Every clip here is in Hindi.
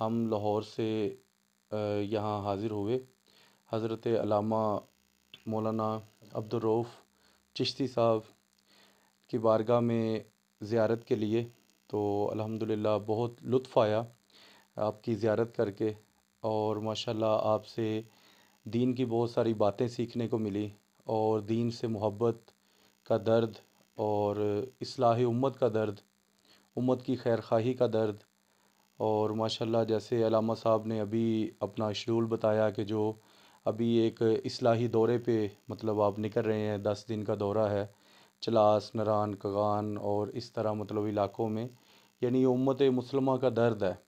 हम लाहौर से यहाँ हाज़िर हुए हज़रत मौलाना अब्दुलरऊफ़ चिश्ती साहब की बारगाह में ज़ियारत के लिए तो अल्हम्दुलिल्लाह बहुत लुत्फ़ आया आपकी ज़ियारत करके और माशाल्लाह आपसे दीन की बहुत सारी बातें सीखने को मिली और दीन से मोहब्बत का दर्द और असलाह उम्मत का दर्द उम्मत की खैर खाही का दर्द और माशाल्लाह जैसे अलामा साहब ने अभी अपना शेड्यूल बताया कि जो अभी एक असलाही दौरे पे मतलब आप निकल रहे हैं दस दिन का दौरा है चलास नरान कगान और इस तरह मतलब इलाकों में यानी उम्मत मुसलमा का दर्द है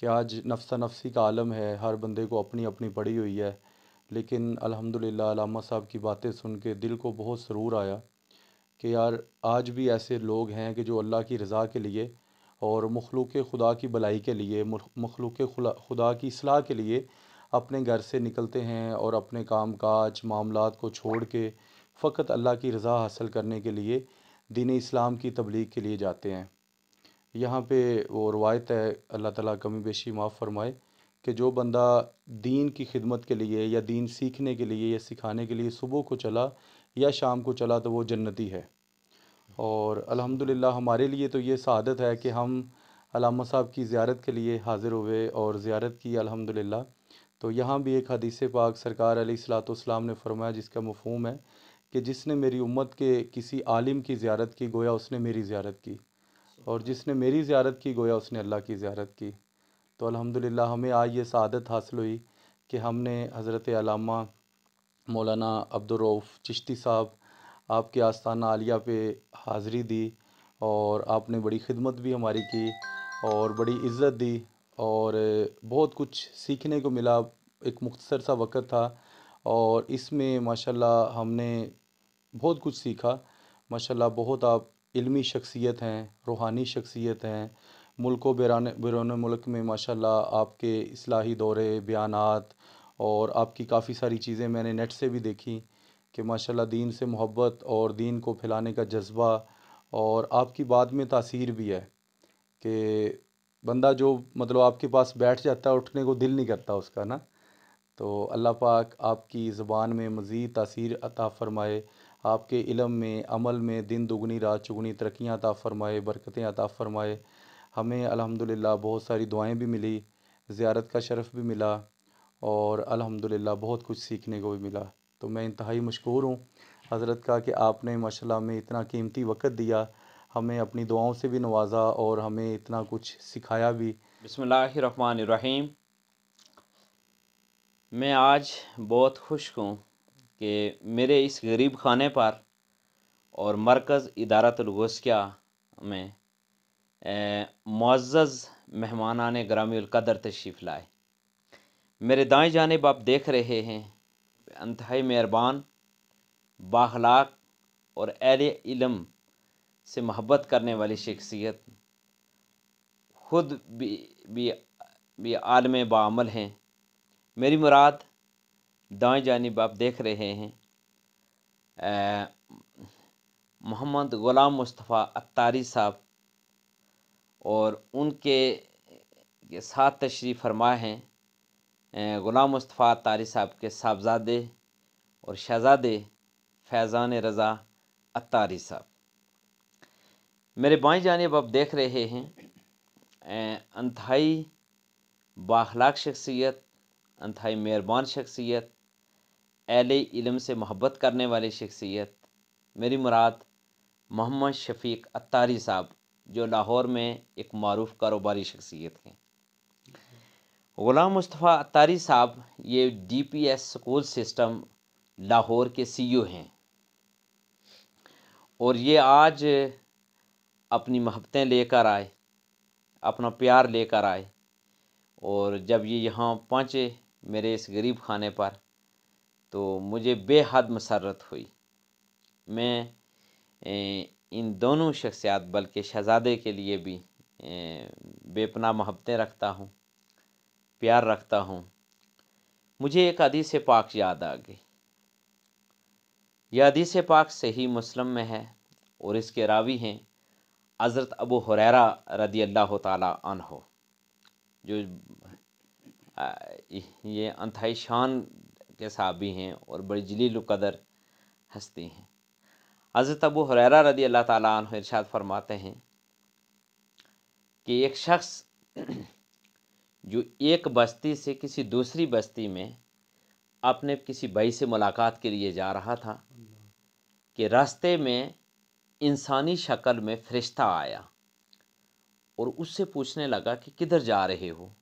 कि आज नफसा नफसी का आलम है हर बंदे को अपनी अपनी पड़ी हुई है लेकिन अल्हम्दुलिल्लाह अलामा साहब की बातें सुन के दिल को बहुत सरूर आया कि यार आज भी ऐसे लोग हैं कि जो अल्लाह की रज़ा के लिए और मखलूक खुदा की भलाई के लिए मखलूक खुदा की असलाह के लिए अपने घर से निकलते हैं और अपने काम काज मामला को छोड़ के फ़कत अल्लाह की रज़ा हासिल करने के लिए दीन इस्लाम की तबलीग के लिए जाते हैं यहाँ पे वो रवायत है अल्लाह ताला कमी बेशी माफ़ फरमाए कि जो बंदा दीन की खिदमत के लिए या दीन सीखने के लिए या सिखाने के लिए सुबह को चला या शाम को चला तो वो जन्नती है और अल्हम्दुलिल्लाह हमारे लिए तो ये शहादत है कि हम अलामा साहब की ज़्यारत के लिए हाज़िर हुए और ज़्यारत की अल्हम्दुलिल्लाह तो यहाँ भी एक हदीस पाक सरकार सलाम ने फरमाया जिसका मफहम है कि जिसने मेरी उम्मत के किसी आलिम की ज़्यारत की गोया उसने मेरी ज़्यारत की और जिसने मेरी ज़्यारत की गोया उसने अल्लाह की ज़्यारत की तो अलहमदिल्ला हमें आज ये शहादत हासिल हुई कि हमने हज़रत मौलाना अब्दुलरऊफ़ चिश्ती साहब आपके आस्थाना आलिया पे हाज़िरी दी और आपने बड़ी खिदमत भी हमारी की और बड़ी इज़्ज़त दी और बहुत कुछ सीखने को मिला एक मुख्तर सा वक़्त था और इसमें माशाल्लाह हमने बहुत कुछ सीखा माशाल्लाह बहुत आप इल्मी शख्सियत हैं रूहानी शख्सियत हैं मुल्क बैरान बैरून मुल्क में माशाल्लाह आपके असलाही दौरे बयानात और आपकी काफ़ी सारी चीज़ें मैंने नेट से भी देखी कि माशाल्लाह दीन से मोहब्बत और दीन को फैलाने का जज्बा और आपकी बात में तासीर भी है कि बंदा जो मतलब आपके पास बैठ जाता है उठने को दिल नहीं करता उसका ना तो अल्लाह पाक आपकी ज़बान में मज़ीद तासीर अता फ़रमाए आपके इलम में अमल में दिन दुगनी रात चुगनी तरक्याँ अता फ़रमाए बरकतें अता फ़रमाए हमें अलहमदिल्ला बहुत सारी दुआएँ भी मिली ज़्यारत का शरफ़ भी मिला और अलहमदिल्ला बहुत कुछ सीखने को भी मिला तो मैं इंतहाई मशहूर हूँ हज़रत का कि आपने माशा में इतना कीमती वक़्त दिया हमें अपनी दुआओं से भी नवाजा और हमें इतना कुछ सिखाया भी बसमीम मैं आज बहुत खुश हूँ कि मेरे इस गरीब खाने पर और मरकज़ इदारतलगोसकिया में मेहमान मेहमानान ग्रामीण कदर तशरीफ़ लाए मेरे दाएं जानब आप देख रहे हैं अनतहाई मेहरबान बाखलाक और अहल इलम से मोहब्बत करने वाली शख्सियत खुद भी भी भी आलम बामल हैं मेरी मुराद दाएँ जानब आप देख रहे हैं मोहम्मद ग़ुलाम मुस्तफ़ा अतारी साहब और उनके साथ तशरीफ़ फरमाए हैं ग़ुलाम मुस्तफ़ा तारी साहब के साहबजादे और शहजादे फैज़ान रज़ा अतारी साहब मेरे बाई जानब आप देख रहे हैं अनथाई बाखलाक शख्सियत अनथाई मेहरबान शख्सियत अहल इलम से मोहब्बत करने वाली शख्सियत मेरी मुराद मोहम्मद शफीक अतारी साहब जो लाहौर में एक मरूफ कारोबारी शख्सियत हैं ग़ुला मुस्तफ़ा अतारी साहब ये डीपीएस स्कूल सिस्टम लाहौर के सीईओ e हैं और ये आज अपनी महबतें लेकर आए अपना प्यार लेकर आए और जब ये यहाँ पहुँचे मेरे इस गरीब खाने पर तो मुझे बेहद मसरत हुई मैं इन दोनों शख्सियात बल्कि शहज़ादे के लिए भी बेपना महबतें रखता हूँ प्यार रखता हूँ मुझे एक से पाक याद आ गई यह से पाक सही मुस्लिम में है और इसके रावी हैं हज़रत अबू हुरैरा रदी अल्लाह तन हो जो ये अनथाई शान के साबी हैं और बड़ी जलील कदर हस्ती हैं हज़रत अबू हुरैरा रदी अल्लाह तन इरशाद फरमाते हैं कि एक शख्स जो एक बस्ती से किसी दूसरी बस्ती में अपने किसी भाई से मुलाकात के लिए जा रहा था कि रास्ते में इंसानी शक्ल में फ़रिश्ता आया और उससे पूछने लगा कि किधर जा रहे हो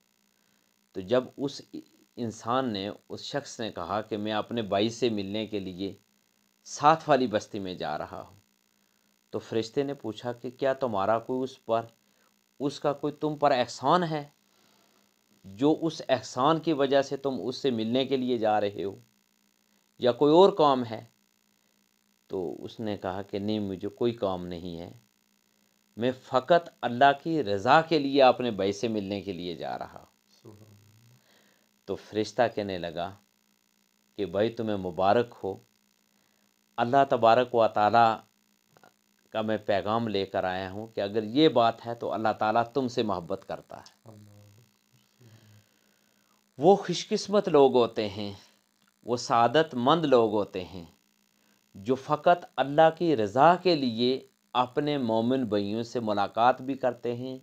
तो जब उस इंसान ने उस शख्स ने कहा कि मैं अपने भाई से मिलने के लिए साथ वाली बस्ती में जा रहा हूँ तो फरिश्ते ने पूछा कि क्या तुम्हारा कोई उस पर उसका कोई तुम पर एहसान है जो उस एहसान की वजह से तुम उससे मिलने के लिए जा रहे हो या कोई और काम है तो उसने कहा कि नहीं मुझे कोई काम नहीं है मैं फ़कत अल्लाह की रज़ा के लिए अपने भाई से मिलने के लिए जा रहा तो फरिश्ता कहने लगा कि भाई तुम्हें मुबारक हो अल्लाह तबारक व ताली का मैं पैगाम लेकर आया हूँ कि अगर ये बात है तो अल्लाह ताला तुमसे मोहब्बत करता है वो खुशकस्मत लोग होते हैं वो मंद लोग होते हैं जो फ़कत अल्लाह की रज़ा के लिए अपने मोमिन भइयों से मुलाकात भी करते हैं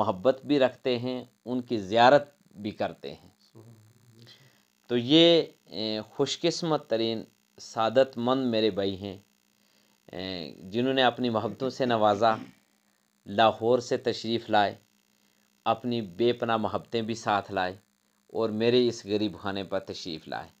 मोहब्बत भी रखते हैं उनकी ज़्यारत भी करते हैं तो ये खुशकस्मत तरीन मंद मेरे भई हैं जिन्होंने अपनी मोहब्बतों से नवाजा लाहौर से तशरीफ़ लाए अपनी बेपना मोहब्बतें भी साथ लाए और मेरे इस गरीब खाने पर तशरीफ़ लाएँ